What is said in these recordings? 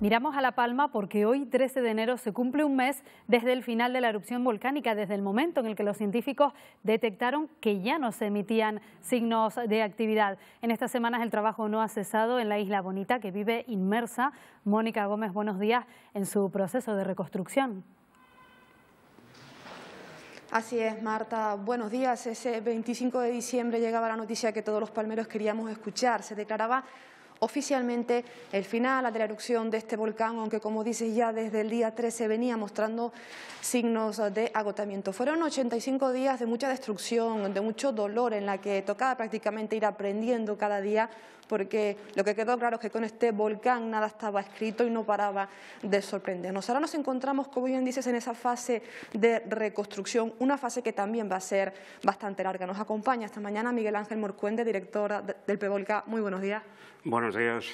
Miramos a La Palma porque hoy, 13 de enero, se cumple un mes desde el final de la erupción volcánica, desde el momento en el que los científicos detectaron que ya no se emitían signos de actividad. En estas semanas el trabajo no ha cesado en la isla Bonita, que vive inmersa. Mónica Gómez, buenos días, en su proceso de reconstrucción. Así es, Marta. Buenos días. Ese 25 de diciembre llegaba la noticia que todos los palmeros queríamos escuchar. Se declaraba oficialmente el final de la erupción de este volcán, aunque como dices ya desde el día 13 venía mostrando signos de agotamiento. Fueron 85 días de mucha destrucción, de mucho dolor en la que tocaba prácticamente ir aprendiendo cada día porque lo que quedó claro es que con este volcán nada estaba escrito y no paraba de sorprendernos. Ahora nos encontramos, como bien dices, en esa fase de reconstrucción, una fase que también va a ser bastante larga. Nos acompaña esta mañana Miguel Ángel Morcuende, directora del PVOLCA. Muy buenos días. Buenos días.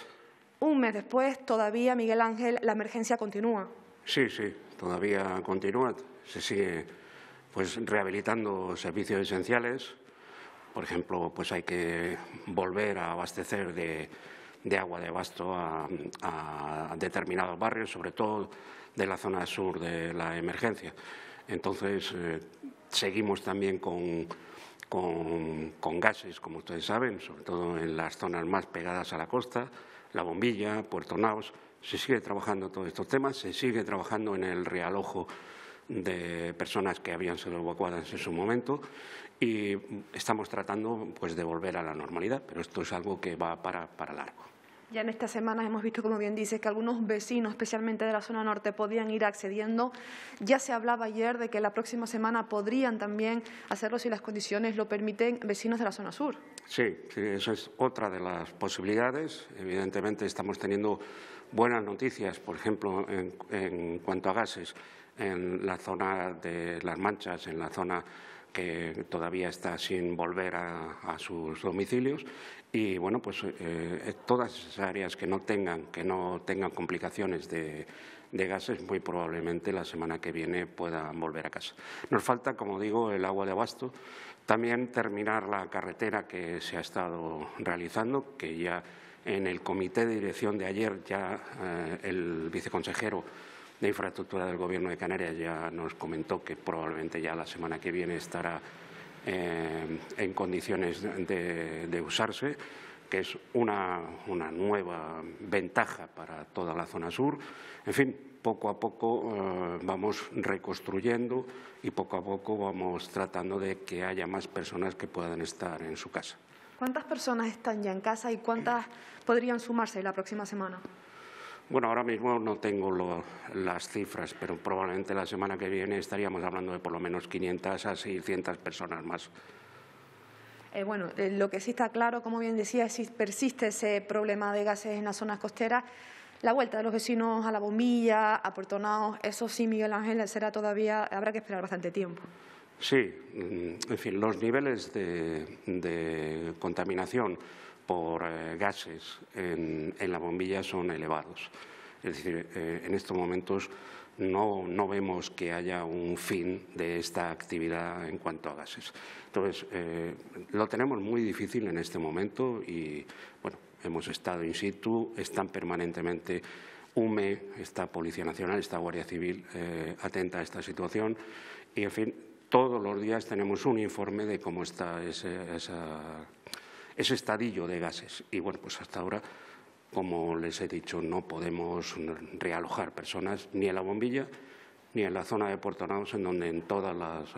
Un mes después, todavía, Miguel Ángel, la emergencia continúa. Sí, sí, todavía continúa. Se sigue pues, rehabilitando servicios esenciales, por ejemplo, pues hay que volver a abastecer de, agua de abasto a, determinados barrios, sobre todo de la zona sur de la emergencia. Entonces, eh, seguimos también con, con, con, gases, como ustedes saben, sobre todo en las zonas más pegadas a la costa, La Bombilla, Puerto Naos. Se sigue trabajando todos estos temas, se sigue trabajando en el realojo de personas que habían sido evacuadas en su momento y estamos tratando pues, de volver a la normalidad, pero esto es algo que va para, para largo. Ya en estas semanas hemos visto, como bien dices, que algunos vecinos, especialmente de la zona norte, podían ir accediendo. Ya se hablaba ayer de que la próxima semana podrían también hacerlo, si las condiciones lo permiten, vecinos de la zona sur. Sí, sí eso es otra de las posibilidades. Evidentemente estamos teniendo buenas noticias, por ejemplo, en, cuanto a gases, en la zona de las manchas, en la zona que todavía está sin volver a, sus domicilios. Y bueno, pues eh, eh, todas esas áreas que no tengan, que no tengan complicaciones de, gases, muy probablemente la semana que viene puedan volver a casa. Nos falta, como digo, el agua de abasto, también terminar la carretera que se ha estado realizando, que ya en el comité de dirección de ayer ya eh, el viceconsejero la Infraestructura del Gobierno de Canarias ya nos comentó que probablemente ya la semana que viene estará eh, en condiciones de, usarse, que es una, nueva ventaja para toda la zona sur. En fin, poco a poco eh, vamos reconstruyendo y poco a poco vamos tratando de que haya más personas que puedan estar en su casa. ¿Cuántas personas están ya en casa y cuántas podrían sumarse la próxima semana? Bueno, ahora mismo no tengo las cifras, pero probablemente la semana que viene estaríamos hablando de por lo menos 500 a 600 personas más. Eh, bueno, eh, lo que sí está claro, como bien decía, es si persiste ese problema de gases en las zonas costeras. La vuelta de los vecinos a la bombilla, a Portonaos, eso sí, Miguel Ángel, será todavía, habrá que esperar bastante tiempo. Sí, mm, en fin, los niveles de contaminación por eh, gases en, la bombilla son elevados. Es decir, eh, en estos momentos no, vemos que haya un fin de esta actividad en cuanto a gases. Entonces, eh, lo tenemos muy difícil en este momento y, bueno, hemos estado in situ, están permanentemente UME, esta Policía Nacional, esta Guardia Civil atenta a esta situación y, en fin, todos los días tenemos un informe de cómo está esa ese estadillo de gases. Y bueno, pues hasta ahora, como les he dicho, no podemos realojar personas ni en la bombilla ni en la zona de Puerto Ramos, en donde en, todas las,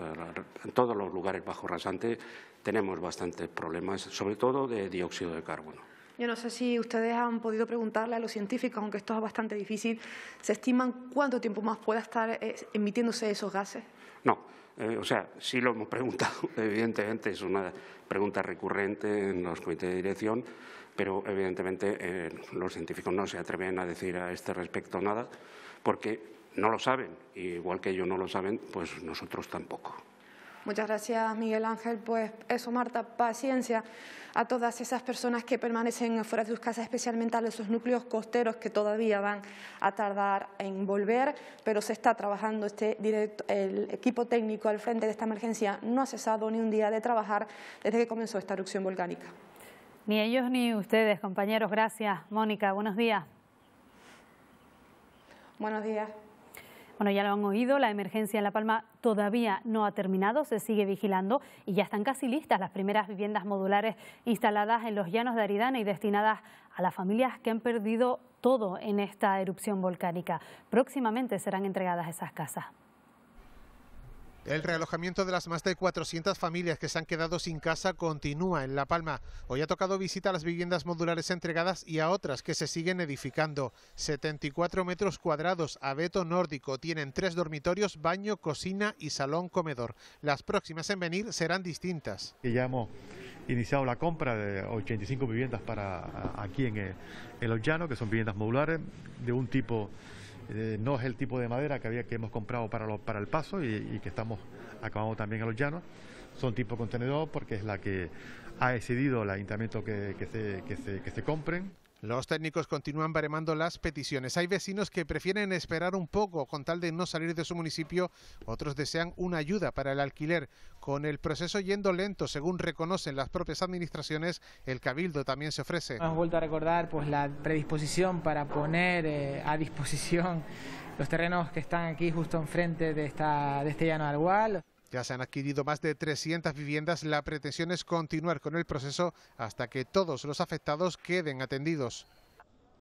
en todos los lugares bajo rasante tenemos bastantes problemas, sobre todo de dióxido de carbono. Yo no sé si ustedes han podido preguntarle a los científicos, aunque esto es bastante difícil, ¿se estiman cuánto tiempo más pueda estar eh, emitiéndose esos gases? No. Eh, o sea, sí lo hemos preguntado, evidentemente es una pregunta recurrente en los comités de dirección, pero evidentemente eh, los científicos no se atreven a decir a este respecto nada porque no lo saben. Y igual que ellos no lo saben, pues nosotros tampoco. Muchas gracias, Miguel Ángel. Pues eso, Marta, paciencia a todas esas personas que permanecen fuera de sus casas, especialmente a esos núcleos costeros que todavía van a tardar en volver, pero se está trabajando este directo, el equipo técnico al frente de esta emergencia no ha cesado ni un día de trabajar desde que comenzó esta erupción volcánica. Ni ellos ni ustedes, compañeros. Gracias. Mónica, buenos días. Buenos días. Bueno, ya lo han oído, la emergencia en La Palma todavía no ha terminado, se sigue vigilando y ya están casi listas las primeras viviendas modulares instaladas en los llanos de Aridane y destinadas a las familias que han perdido todo en esta erupción volcánica. Próximamente serán entregadas esas casas. El realojamiento de las más de 400 familias que se han quedado sin casa continúa en La Palma. Hoy ha tocado visita a las viviendas modulares entregadas y a otras que se siguen edificando. 74 metros cuadrados, abeto nórdico, tienen tres dormitorios, baño, cocina y salón comedor. Las próximas en venir serán distintas. Ya hemos iniciado la compra de 85 viviendas para aquí en el, eh, llano, que son viviendas modulares de un tipo eh, no es el tipo de madera que había que hemos comprado para, para el paso y, que estamos acabando también en los llanos. Son tipo contenedor porque es la que ha decidido el ayuntamiento que, se, que se compren. Los técnicos continúan baremando las peticiones. Hay vecinos que prefieren esperar un poco con tal de no salir de su municipio, otros desean una ayuda para el alquiler. Con el proceso yendo lento, según reconocen las propias administraciones, el Cabildo también se ofrece. Hemos vuelto a recordar pues, la predisposición para poner eh, a disposición los terrenos que están aquí justo enfrente de, de este llano Algual. Ya se han adquirido más de 300 viviendas. La pretensión es continuar con el proceso hasta que todos los afectados queden atendidos.